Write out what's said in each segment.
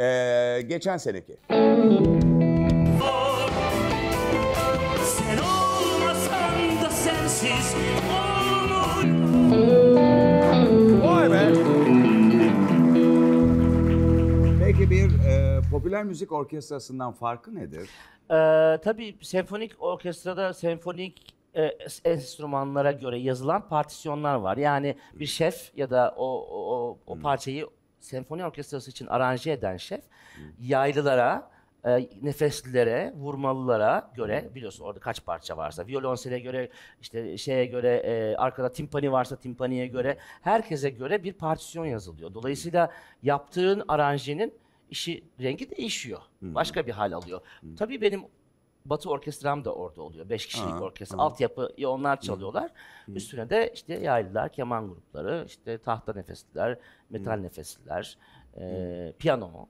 Ee, geçen seneki. Vay be. Peki bir e, popüler müzik orkestrasından farkı nedir? Ee, tabii senfonik orkestrada senfonik e, enstrümanlara göre yazılan partisyonlar var. Yani bir şef ya da o o, o, o hmm. parçayı senfoni orkestrası için aranje eden şef yaylılara, e, nefeslilere, vurmalılara göre biliyorsun orada kaç parça varsa, violonsele göre, işte şeye göre, e, arkada timpani varsa timpaniye göre, herkese göre bir partisyon yazılıyor. Dolayısıyla yaptığın aranjenin işi rengi değişiyor. Başka bir hal alıyor. Tabii benim Batı orkestram da orada oluyor. Beş kişilik ha, orkestra. Ha. Altyapıyı e, onlar çalıyorlar. Hı. Üstüne de işte yaylılar, keman grupları, işte tahta nefesliler, metal Hı. nefesliler, e, piyano.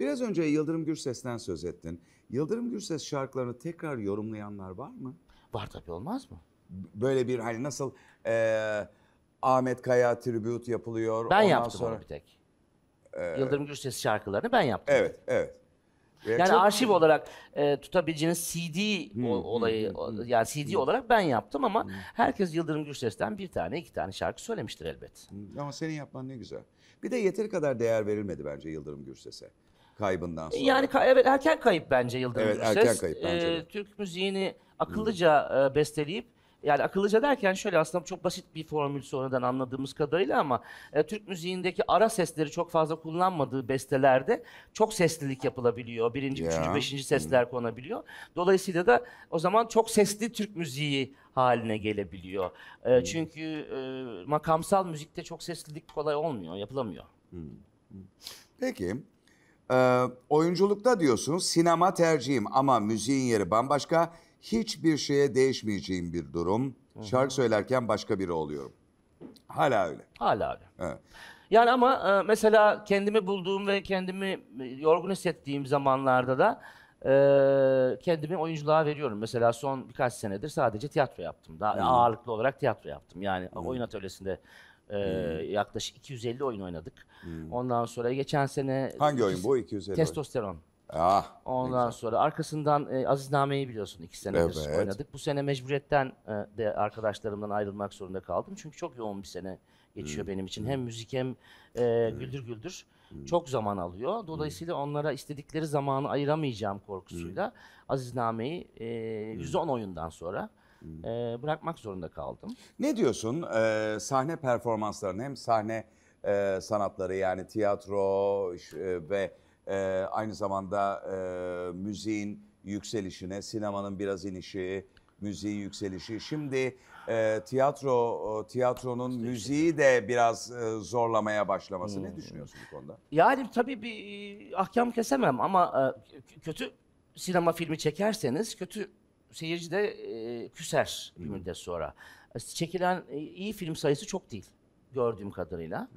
Biraz önce Yıldırım Gürses'ten söz ettin. Yıldırım Gürses şarkılarını tekrar yorumlayanlar var mı? Var tabii olmaz mı? Böyle bir hani nasıl e, Ahmet Kaya tribute yapılıyor. Ben ondan yaptım sonra... onu bir tek. Ee, Yıldırım Gürses şarkılarını ben yaptım. Evet, evet. Evet, yani çok- arşiv olarak e, tutabileceğiniz CD hmm, o- hmm, olayı hmm, o- yani CD olarak ben yaptım ama herkes Yıldırım Gürses'ten bir tane iki tane şarkı söylemiştir elbet. Ama senin yapman ne güzel. Bir de yeteri kadar değer verilmedi bence Yıldırım Gürses'e. Kaybından sonra. Yani ka- evet erken kayıp bence Yıldırım Evet, Gürses. erken kayıp bence de. Ee, Türk müziğini akıllıca e, besteleyip yani akıllıca derken şöyle aslında çok basit bir formül sonradan anladığımız kadarıyla ama e, Türk müziğindeki ara sesleri çok fazla kullanmadığı bestelerde çok seslilik yapılabiliyor. Birinci, Ya. üçüncü, beşinci sesler konabiliyor. Dolayısıyla da o zaman çok sesli Türk müziği haline gelebiliyor. E, çünkü e, makamsal müzikte çok seslilik kolay olmuyor, yapılamıyor. Peki. Ee, oyunculukta diyorsunuz sinema tercihim ama müziğin yeri bambaşka hiçbir şeye değişmeyeceğim bir durum. Şarkı söylerken başka biri oluyorum. Hala öyle. Hala öyle. Evet. Yani ama e, mesela kendimi bulduğum ve kendimi e, yorgun hissettiğim zamanlarda da e, kendimi oyunculuğa veriyorum. Mesela son birkaç senedir sadece tiyatro yaptım. Daha hmm. ağırlıklı olarak tiyatro yaptım. Yani hmm. oyun atölyesinde e, hmm. yaklaşık 250 oyun oynadık. Hmm. Ondan sonra geçen sene... Hangi oyun bu 250? Testosteron. Oyun. Ah, Ondan sonra arkasından e, Namey'i biliyorsun iki senedir Evet. oynadık. Bu sene mecburiyetten e, de arkadaşlarımdan ayrılmak zorunda kaldım. Çünkü çok yoğun bir sene geçiyor hmm. benim için. Hmm. Hem müzik hem e, güldür güldür. Hmm. Çok zaman alıyor. Dolayısıyla onlara istedikleri zamanı ayıramayacağım korkusuyla Azizname'yi e, 110 oyundan sonra e, bırakmak zorunda kaldım. Ne diyorsun e, sahne performanslarının hem sahne e, sanatları yani tiyatro e, ve e, aynı zamanda e, müziğin yükselişine, sinemanın biraz inişi, müziğin yükselişi. Şimdi e, tiyatro tiyatronun müziği de biraz e, zorlamaya başlaması. Hmm. Ne düşünüyorsun bu konuda? Yani tabii bir e, ahkam kesemem ama e, kötü sinema filmi çekerseniz kötü seyirci de e, küser bir hmm. müddet sonra. E, çekilen e, iyi film sayısı çok değil gördüğüm kadarıyla.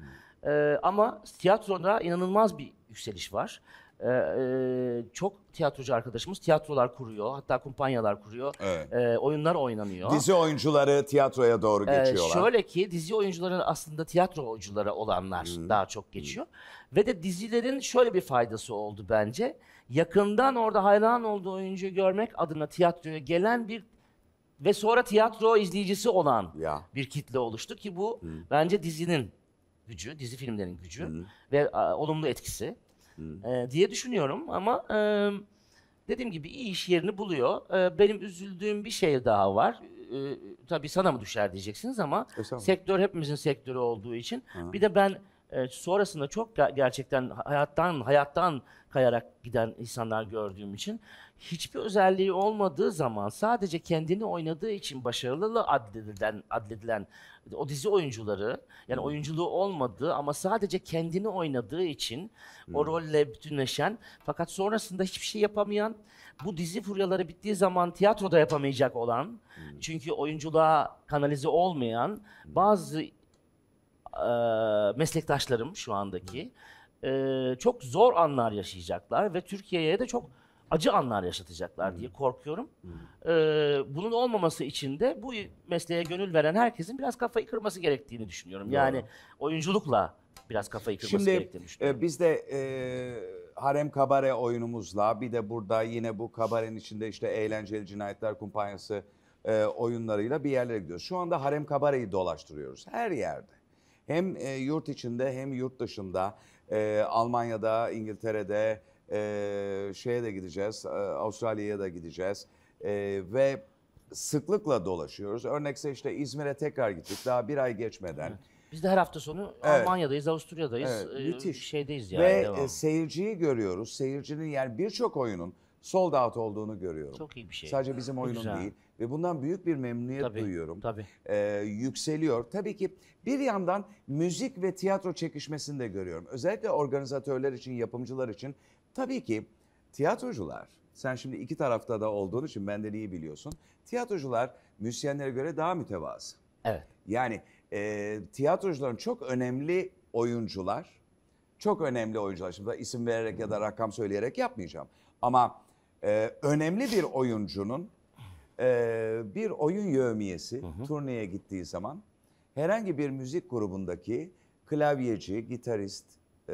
Hmm. E, ama tiyatroda inanılmaz bir yükseliş var. Ee, e, çok tiyatrocu arkadaşımız tiyatrolar kuruyor. Hatta kumpanyalar kuruyor. Evet. E, oyunlar oynanıyor. Dizi oyuncuları tiyatroya doğru ee, geçiyorlar. şöyle ki dizi oyuncuları aslında tiyatro oyuncuları olanlar hmm. daha çok geçiyor. Hmm. Ve de dizilerin şöyle bir faydası oldu bence. Yakından orada hayran olduğu oyuncuyu görmek adına tiyatroya gelen bir ve sonra tiyatro izleyicisi olan ya. bir kitle oluştu ki bu hmm. bence dizinin gücü, dizi filmlerin gücü Hı. ve a, olumlu etkisi Hı. e, diye düşünüyorum ama e, dediğim gibi iyi iş yerini buluyor. E, benim üzüldüğüm bir şey daha var. E, tabii sana mı düşer diyeceksiniz ama Estağfurullah. sektör hepimizin sektörü olduğu için Hı. bir de ben e, sonrasında çok gerçekten hayattan hayattan kayarak giden insanlar gördüğüm için hiçbir özelliği olmadığı zaman sadece kendini oynadığı için başarılı adledilen, adledilen o dizi oyuncuları yani oyunculuğu olmadığı ama sadece kendini oynadığı için hmm. o rolle bütünleşen fakat sonrasında hiçbir şey yapamayan bu dizi furyaları bittiği zaman tiyatroda yapamayacak olan hmm. çünkü oyunculuğa kanalize olmayan bazı e, meslektaşlarım şu andaki e, çok zor anlar yaşayacaklar ve Türkiye'ye de çok acı anlar yaşatacaklar diye hmm. korkuyorum. Hmm. Ee, bunun olmaması için de bu mesleğe gönül veren herkesin biraz kafayı kırması gerektiğini düşünüyorum. Yani oyunculukla biraz kafayı kırması Şimdi gerektiğini e, düşünüyorum. e, biz de e, harem kabare oyunumuzla bir de burada yine bu kabarenin içinde işte eğlenceli cinayetler kumpanyası e, oyunlarıyla bir yerlere gidiyoruz. Şu anda harem kabareyi dolaştırıyoruz her yerde. Hem e, yurt içinde hem yurt dışında e, Almanya'da, İngiltere'de, e, şeye de gideceğiz, e, Avustralya'ya da gideceğiz e, ve sıklıkla dolaşıyoruz. Örnekse işte İzmir'e tekrar gittik daha bir ay geçmeden. Evet. Biz de her hafta sonu evet. Almanya'dayız, Avusturya'dayız, evet, ee, müthiş. şeydeyiz yani. Ve devam. E, seyirciyi görüyoruz. Seyircinin yani birçok oyunun sold out olduğunu görüyorum. Çok iyi bir şey. Sadece bizim oyunun Güzel. değil. Ve bundan büyük bir memnuniyet tabii, duyuyorum. Tabii. Ee, yükseliyor. Tabii ki bir yandan müzik ve tiyatro çekişmesini de görüyorum. Özellikle organizatörler için, yapımcılar için Tabii ki tiyatrocular, sen şimdi iki tarafta da olduğun için benden iyi biliyorsun. Tiyatrocular müzisyenlere göre daha mütevazı. Evet. Yani e, tiyatrocuların çok önemli oyuncular, çok önemli oyuncular. Şimdi isim vererek ya da rakam söyleyerek yapmayacağım. Ama e, önemli bir oyuncunun e, bir oyun yövmiyesi turneye gittiği zaman herhangi bir müzik grubundaki klavyeci, gitarist, e,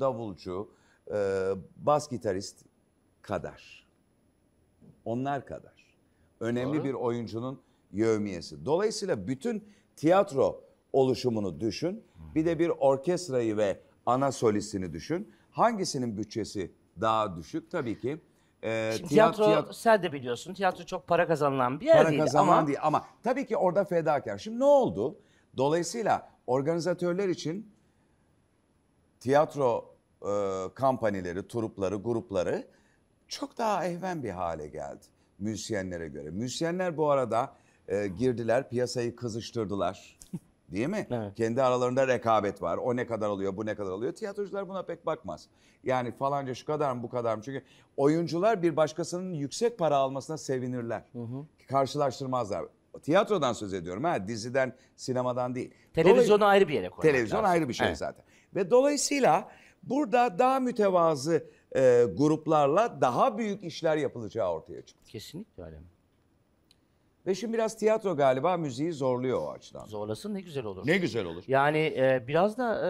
davulcu, e, bas gitarist kadar. Onlar kadar. Önemli Doğru. bir oyuncunun yevmiyesi. Dolayısıyla bütün tiyatro oluşumunu düşün. Bir de bir orkestrayı ve ana solistini düşün. Hangisinin bütçesi daha düşük? Tabii ki e, Şimdi tiyatro, tiyatro sen de biliyorsun tiyatro çok para kazanılan bir yer para değil. kazanan ama... değil ama tabii ki orada fedakar. Şimdi ne oldu? Dolayısıyla organizatörler için tiyatro e, kampanileri, turupları, grupları çok daha ehven bir hale geldi müzisyenlere göre. Müzisyenler bu arada e, girdiler, piyasayı kızıştırdılar. Değil mi? Evet. Kendi aralarında rekabet var. O ne kadar alıyor, bu ne kadar alıyor. Tiyatrocular buna pek bakmaz. Yani falanca şu kadar mı, bu kadar mı? Çünkü oyuncular bir başkasının yüksek para almasına sevinirler. Hı hı. Karşılaştırmazlar. Tiyatrodan söz ediyorum ha, diziden, sinemadan değil. Televizyonu Dolay- ayrı bir yere koymak Televizyon lazım. ayrı bir şey evet. zaten. Ve dolayısıyla Burada daha mütevazı e, gruplarla daha büyük işler yapılacağı ortaya çıktı. Kesinlikle öyle. Ve şimdi biraz tiyatro galiba müziği zorluyor o açıdan. Zorlasın ne güzel olur. Ne güzel olur. Yani e, biraz da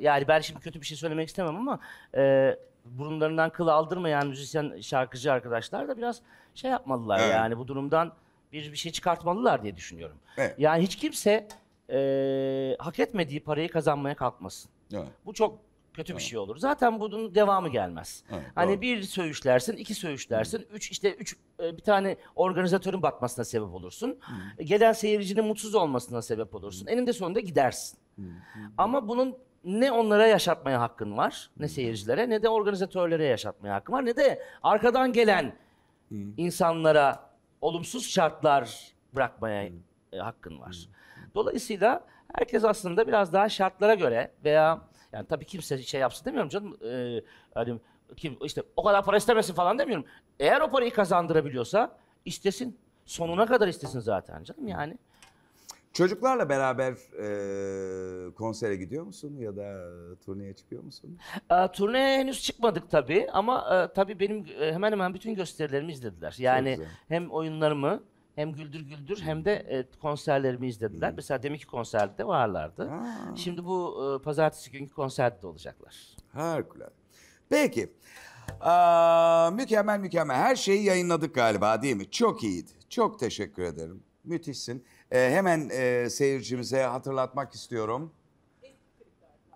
e, yani ben şimdi kötü bir şey söylemek istemem ama e, burunlarından kıl aldırmayan müzisyen şarkıcı arkadaşlar da biraz şey yapmalılar evet. yani bu durumdan bir bir şey çıkartmalılar diye düşünüyorum. Evet. Yani hiç kimse e, hak etmediği parayı kazanmaya kalkmasın. Evet. Bu çok Kötü bir şey olur. Zaten bunun devamı gelmez. Evet, hani doğru. bir söğüşlersin, iki söğüşlersin, üç işte üç e, bir tane organizatörün batmasına sebep olursun. Hı. Gelen seyircinin mutsuz olmasına sebep olursun. Hı. Eninde sonunda gidersin. Hı. Hı. Ama bunun ne onlara yaşatmaya hakkın var, ne seyircilere, ne de organizatörlere yaşatmaya hakkın var, ne de arkadan gelen Hı. insanlara olumsuz şartlar bırakmaya e, hakkın var. Hı. Dolayısıyla herkes aslında biraz daha şartlara göre veya yani tabii kimse şey yapsın demiyorum canım. Ee, hani kim işte o kadar para istemesin falan demiyorum. Eğer o parayı kazandırabiliyorsa istesin. Sonuna kadar istesin zaten canım yani. Çocuklarla beraber e, konsere gidiyor musun ya da turneye çıkıyor musun? E, turneye henüz çıkmadık tabii ama e, tabii benim e, hemen hemen bütün gösterilerimi izlediler. Yani hem oyunlarımı hem Güldür Güldür hem de e, konserlerimi izlediler. Mesela deminki konserde varlardı. Ha. Şimdi bu e, pazartesi günkü konserde de olacaklar. Harikulade. Peki. Aa, mükemmel mükemmel. Her şeyi yayınladık galiba değil mi? Çok iyiydi. Çok teşekkür ederim. Müthişsin. Ee, hemen e, seyircimize hatırlatmak istiyorum.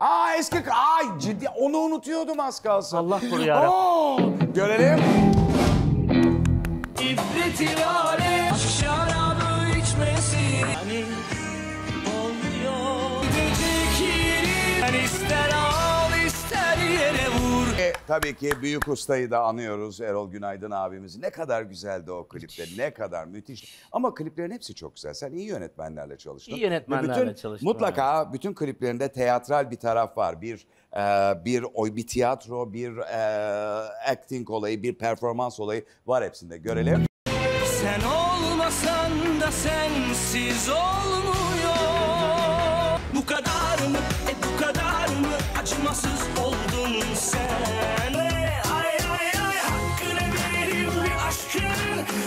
Aa eski ay ciddi onu unutuyordum az kalsın. Allah koru yarabbim. Oo, görelim. İbreti var Tabii ki büyük ustayı da anıyoruz Erol Günaydın abimiz. Ne kadar güzeldi o klipler, ne kadar müthiş. Ama kliplerin hepsi çok güzel. Sen iyi yönetmenlerle çalıştın. İyi yönetmenlerle bütün, çalıştım. Mutlaka yani. bütün kliplerinde teatral bir taraf var. Bir e, bir oy bir tiyatro, bir e, acting olayı, bir performans olayı var hepsinde. Görelim. Sen olmasan da sensiz olmuyor. Bu kadar mı? E bu kadar mı? Acımasız oldun sen.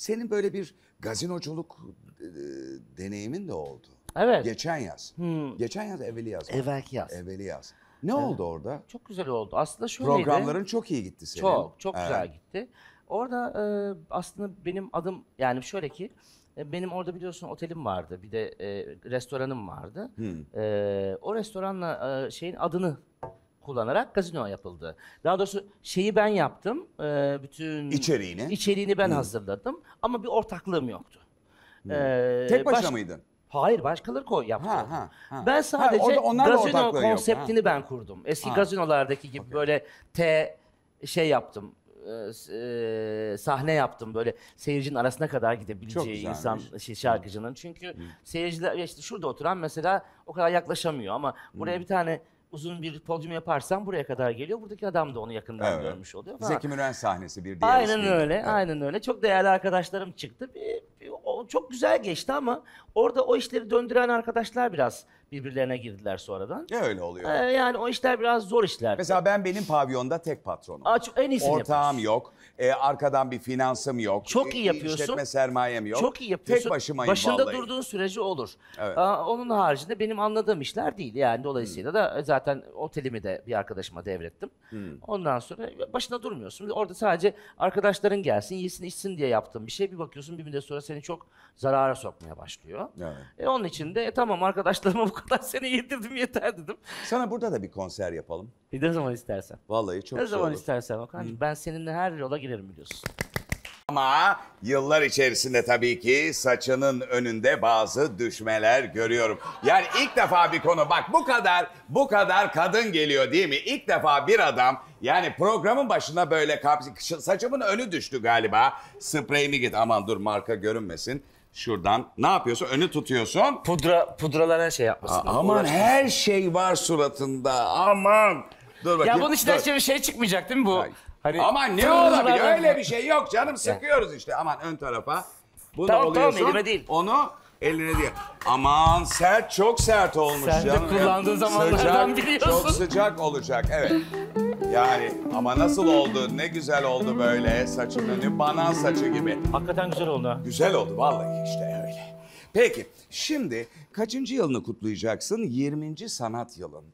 Senin böyle bir gazinoculuk e, deneyimin de oldu. Evet. Geçen yaz. Hmm. Geçen yaz evveli yaz. Var. Evvelki yaz. Evveli yaz. Ne evet. oldu orada? Çok güzel oldu. Aslında şöyleydi. Programların çok iyi gitti senin. Çok, çok evet. güzel gitti. Orada e, aslında benim adım yani şöyle ki e, benim orada biliyorsun otelim vardı. Bir de e, restoranım vardı. Hmm. E, o restoranla e, şeyin adını kullanarak gazino yapıldı. Daha doğrusu şeyi ben yaptım. E, bütün içeriğini içeriğini ben hazırladım ama bir ortaklığım yoktu. E, Tek başına baş- mıydın? Hayır başkaları koy yaptı. Ha, ha, ha. Ben Ha, sadece orada gazino ortaklığı yok, konseptini ben kurdum. Eski Ha. gazinolardaki gibi böyle T şey yaptım. E, e, sahne yaptım böyle seyircinin arasına kadar gidebileceği insan şey, şarkıcının. Çünkü seyirciler işte şurada oturan mesela o kadar yaklaşamıyor ama buraya bir tane uzun bir podyum yaparsam buraya kadar geliyor. Buradaki adam da onu yakından Evet. görmüş oluyor. falan. Zeki Müren sahnesi bir diğer Aynen ismiyle. öyle, Evet. aynen öyle. Çok değerli arkadaşlarım çıktı. Bir- bir- o çok güzel geçti ama orada o işleri döndüren arkadaşlar biraz birbirlerine girdiler sonradan. Ne öyle oluyor? Ee, yani o işler biraz zor işler. Mesela ben benim pavyonda tek patronum. Aa, çok, en iyisini Ortağım yapıyorsun. yok. E, arkadan bir finansım yok. Çok e, iyi yapıyorsun. İşletme sermayem yok. Çok iyi yapıyorsun. Tek başımayım Başında vallahi. durduğun süreci olur. Evet. Aa, onun haricinde benim anladığım işler değil yani. Dolayısıyla hmm. da e, zaten otelimi de bir arkadaşıma devrettim. Hmm. Ondan sonra başında durmuyorsun. Orada sadece arkadaşların gelsin, yesin, içsin diye yaptığın bir şey. Bir bakıyorsun bir müddet sonra seni çok zarara sokmaya başlıyor. Evet. E, onun için de e, tamam arkadaşlarıma bu kadar seni yedirdim yeter dedim. Sana burada da bir konser yapalım. E, ne zaman istersen. Vallahi çok Ne zaman olur. istersen Hakan'cığım. Ben seninle her yola girerim biliyorsun. Ama yıllar içerisinde tabii ki saçının önünde bazı düşmeler görüyorum. Yani ilk defa bir konu bak bu kadar bu kadar kadın geliyor değil mi? İlk defa bir adam yani programın başına böyle kap- saçımın önü düştü galiba. Spreyimi git aman dur marka görünmesin. Şuradan ne yapıyorsun? Önü tutuyorsun. Pudra, pudralar her şey yapmasın. A- aman Uğraşmasın. her şey var suratında. Aman. Dur bakayım. Ya bunun içinden dur. bir şey çıkmayacak değil mi bu? Hayır. Hani Aman ne olabilir? Öyle bir şey yok canım. Sıkıyoruz işte. Aman ön tarafa. Bunu Tamam, tamam, oluyorsun. elime değil. Onu Eline diye. Aman sert çok sert olmuş Sen de canım. kullandığın zamanlardan biliyorsun. Çok sıcak olacak evet. Yani ama nasıl oldu ne güzel oldu böyle saçın önü banan saçı gibi. Hakikaten güzel oldu Güzel oldu vallahi işte öyle. Peki şimdi kaçıncı yılını kutlayacaksın? 20. sanat yılın.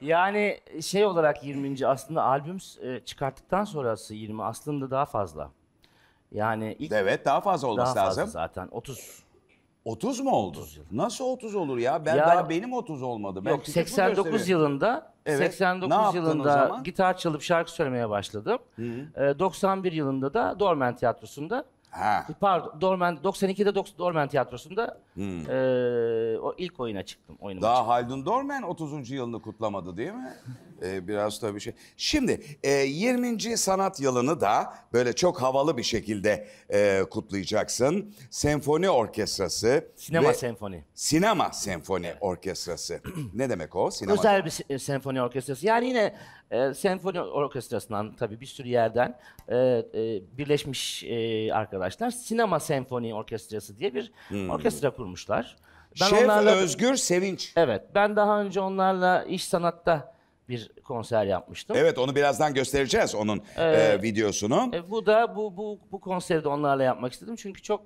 Yani şey olarak 20. aslında albüm e, çıkarttıktan sonrası 20 aslında daha fazla. Yani ilk Evet daha fazla olması daha fazla lazım. zaten 30 30 mu oldu? 30 Nasıl 30 olur ya? Ben Yani- daha benim 30 olmadı. Yok 89 yılında Evet. 89 yılında gitar çalıp şarkı söylemeye başladım. Ee, 91 yılında da Dormen Tiyatrosu'nda Ha. Pardon, Dorman 92'de Doks- Dorman Tiyatrosu'nda eee, hmm. o ilk oyuna çıktım, oyunuma Daha Haldun Dorman 30. yılını kutlamadı değil mi? Ee, biraz tabii şey. Şimdi e, 20. sanat yılını da böyle çok havalı bir şekilde e, kutlayacaksın. Senfoni Orkestrası. Sinema ve senfoni. Sinema Senfoni Orkestrası. ne demek o? Sinema. Özel bir se- senfoni orkestrası. Yani yine e, senfoni orkestrasından tabii bir sürü yerden e, e, birleşmiş e, arkadaşlar sinema senfoni orkestrası diye bir hmm. orkestra kurmuşlar. Ben Şef onlarla, Özgür Sevinç. Evet ben daha önce onlarla iş sanatta bir konser yapmıştım. Evet onu birazdan göstereceğiz onun e, ee, e, videosunu. E, bu da bu bu bu konseri de onlarla yapmak istedim çünkü çok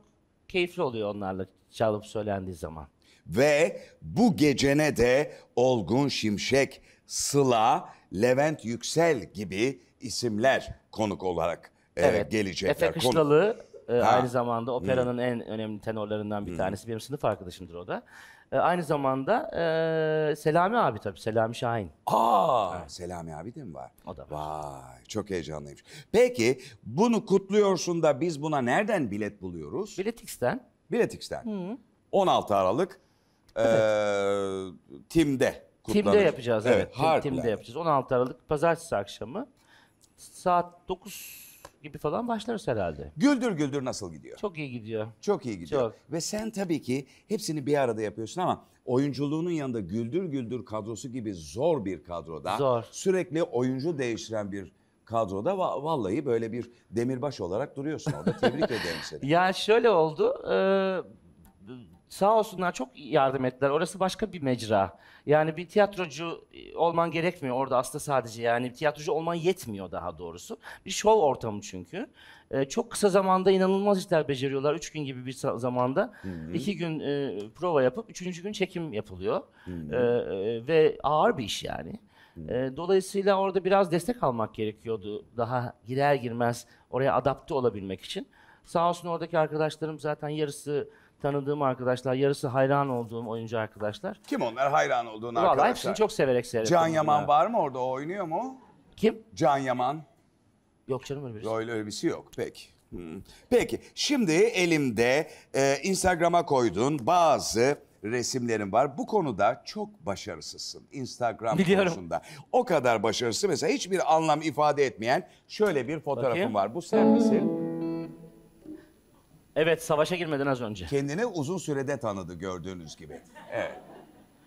keyifli oluyor onlarla çalıp söylendiği zaman. Ve bu gecene de Olgun Şimşek Sıla, Levent Yüksel gibi isimler konuk olarak e, evet. gelecekler. Efe Kışlalı e, aynı zamanda operanın Hı. en önemli tenorlarından bir Hı. tanesi. Benim sınıf arkadaşımdır o da. E, aynı zamanda e, Selami abi tabii, Selami Şahin. Aa, evet. Selami abi de mi var? O da var. Vay, çok heyecanlıyım. Peki bunu kutluyorsun da biz buna nereden bilet buluyoruz? Biletix'ten. Biletix'ten. Hı. 16 Aralık e, evet. e, Tim'de. Tim'de yapacağız evet. evet Tim'de yapacağız. 16 Aralık Pazartesi akşamı saat 9 gibi falan başlarız herhalde. Güldür güldür nasıl gidiyor? Çok iyi gidiyor. Çok iyi gidiyor. Çok. Ve sen tabii ki hepsini bir arada yapıyorsun ama oyunculuğunun yanında güldür güldür kadrosu gibi zor bir kadroda. Zor. Sürekli oyuncu değiştiren bir kadroda vallahi böyle bir demirbaş olarak duruyorsun orada. Tebrik ederim seni. Ya şöyle oldu. E Sağ olsunlar çok yardım ettiler. Orası başka bir mecra. Yani bir tiyatrocu e, olman gerekmiyor orada aslında sadece. Yani bir tiyatrocu olman yetmiyor daha doğrusu. Bir şov ortamı çünkü. Ee, çok kısa zamanda inanılmaz işler beceriyorlar. Üç gün gibi bir zamanda. Hı hı. iki gün e, prova yapıp üçüncü gün çekim yapılıyor. Hı hı. E, e ve ağır bir iş yani. E, dolayısıyla orada biraz destek almak gerekiyordu. Daha girer girmez oraya adapte olabilmek için. Sağ olsun oradaki arkadaşlarım zaten yarısı tanıdığım arkadaşlar, yarısı hayran olduğum oyuncu arkadaşlar. Kim onlar hayran olduğun Vallahi arkadaşlar? hepsini çok severek seyrettim. Can Yaman bunları. var mı orada o oynuyor mu? Kim? Can Yaman. Yok canım öyle birisi. Öyle öyle birisi yok. Peki. Hmm. Peki şimdi elimde e, Instagram'a koyduğun bazı resimlerim var. Bu konuda çok başarısızsın Instagram Biliyorum. konusunda. O kadar başarısız mesela hiçbir anlam ifade etmeyen şöyle bir fotoğrafım Bakayım. var. Bu sen misin? Evet savaşa girmeden az önce. Kendini uzun sürede tanıdı gördüğünüz gibi. Evet.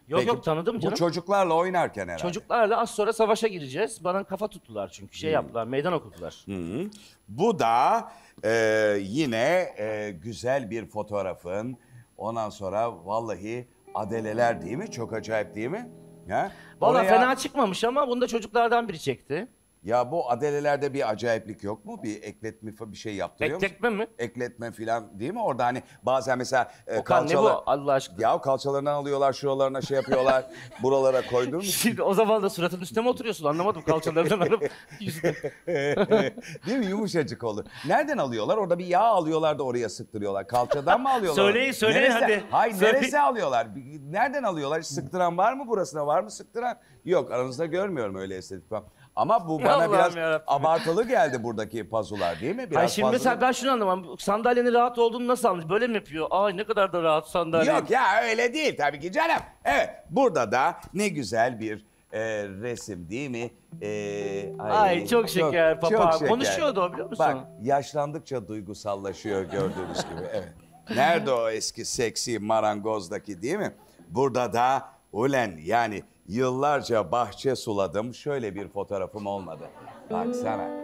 Yok Peki, yok tanıdım canım. Bu çocuklarla oynarken herhalde. Çocuklarla az sonra savaşa gireceğiz. Bana kafa tuttular çünkü şey hmm. yaptılar, meydan okudular. Hı Bu da e, yine e, güzel bir fotoğrafın. Ondan sonra vallahi adeleler değil mi? Çok acayip değil mi? Ha? Valla Oraya... fena çıkmamış ama bunu da çocuklardan biri çekti. Ya bu adelelerde bir acayiplik yok mu? Bir ekletme bir şey yaptırıyor musun? Ekletme mi? Ekletme filan değil mi? Orada hani bazen mesela e, Okan ne bu kalçalar... Allah aşkına? Ya kalçalarından alıyorlar, şuralarına şey yapıyorlar, buralara koydurmuş. Şimdi o zaman da suratın üstüne mi oturuyorsun? Anlamadım kalçalarından alıp yüzüne. Değil mi? Yumuşacık olur. Nereden alıyorlar? Orada bir yağ alıyorlar da oraya sıktırıyorlar. Kalçadan mı alıyorlar? Söyleyin, söyleyin neresi, hadi. Hayır, Söyle- neresi alıyorlar? Nereden alıyorlar? Sıktıran var mı burasına? Var mı sıktıran? Yok aranızda görmüyorum öyle estetik falan. Ama bu bana Allah'ım biraz yarabbim. abartılı geldi buradaki pazular değil mi? Biraz Ay şimdi fazla- mesela ben şunu anlamam. Sandalyenin rahat olduğunu nasıl anlamış? Böyle mi yapıyor? Ay ne kadar da rahat sandalye. Yok ya öyle değil tabii ki canım. Evet burada da ne güzel bir e, resim değil mi? E, Ay, çok şeker papa. Konuşuyordu o biliyor musun? Bak yaşlandıkça duygusallaşıyor gördüğünüz gibi. Evet. Nerede o eski seksi marangozdaki değil mi? Burada da ulen yani Yıllarca bahçe suladım. Şöyle bir fotoğrafım olmadı. Baksana.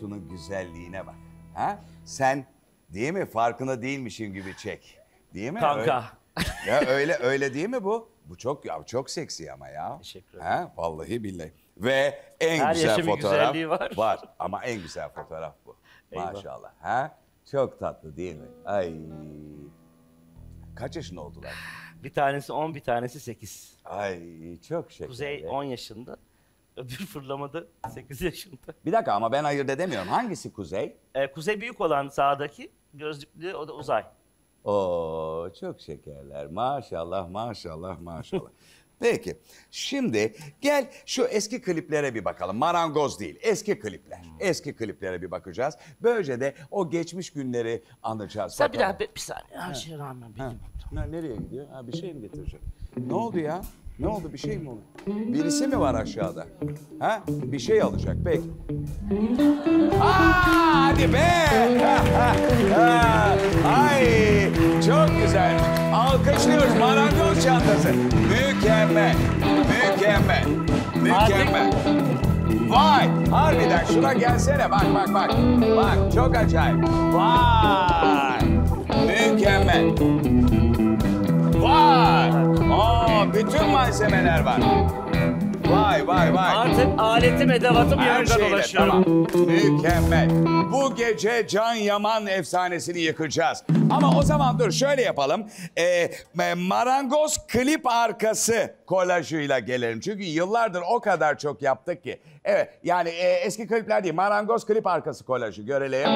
Şunun güzelliğine bak. Ha? Sen değil mi farkında değilmişim gibi çek. Değil mi? Kanka. Öyle, ya öyle öyle değil mi bu? Bu çok ya çok seksi ama ya. Teşekkür ederim. Ha? Vallahi billahi. Ve en Her güzel fotoğraf güzelliği var. var ama en güzel fotoğraf bu. Eyvah. Maşallah. Ha? Çok tatlı değil mi? Ay. Kaç yaşında oldular? Bir tanesi 10, bir tanesi 8. Ay çok şeker. Kuzey 10 yaşında, öbür fırlamada 8 yaşında. Bir dakika ama ben ayırt edemiyorum. Hangisi Kuzey? Ee, kuzey büyük olan sağdaki, gözlüklü o da Uzay. Oo çok şekerler. Maşallah, maşallah, maşallah. Peki. Şimdi gel şu eski kliplere bir bakalım. Marangoz değil. Eski klipler. Hmm. Eski kliplere bir bakacağız. Böylece de o geçmiş günleri anlayacağız. Sen bir daha bir, bir saniye. Her şeye rağmen benim. Ha, nereye gidiyor? Ha, bir şey mi getirecek? Ne oldu ya? Ne oldu bir şey mi oldu? Birisi mi var aşağıda? Ha? Bir şey alacak Bek. Aa, hadi be! Ay çok güzel. Alkışlıyoruz marangoz çantası. Mükemmel. Mükemmel. Mükemmel. Vay harbiden şuna gelsene bak bak bak. Bak çok acayip. Vay mükemmel. malzemeler var. Vay vay vay. Artık aletim edevatım yanımda şeyle, dolaşıyor. Tamam. Mükemmel. Bu gece Can Yaman efsanesini yıkacağız. Ama o zaman dur şöyle yapalım. Ee, e, marangoz klip arkası kolajıyla gelelim. Çünkü yıllardır o kadar çok yaptık ki. Evet yani e, eski klipler değil marangoz klip arkası kolajı görelim.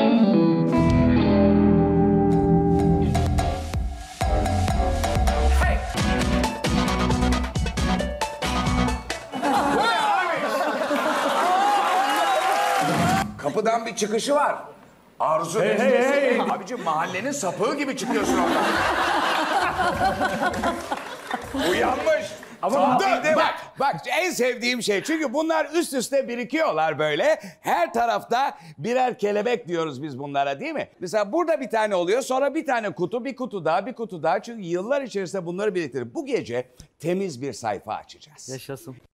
Kapıdan bir çıkışı var. Arzu hey, hey, hey. Abicim mahallenin sapığı gibi çıkıyorsun oradan. Uyanmış. Ama Dur, bak, bak en sevdiğim şey çünkü bunlar üst üste birikiyorlar böyle. Her tarafta birer kelebek diyoruz biz bunlara değil mi? Mesela burada bir tane oluyor sonra bir tane kutu bir kutu daha bir kutu daha. Çünkü yıllar içerisinde bunları biriktirip bu gece temiz bir sayfa açacağız. Yaşasın.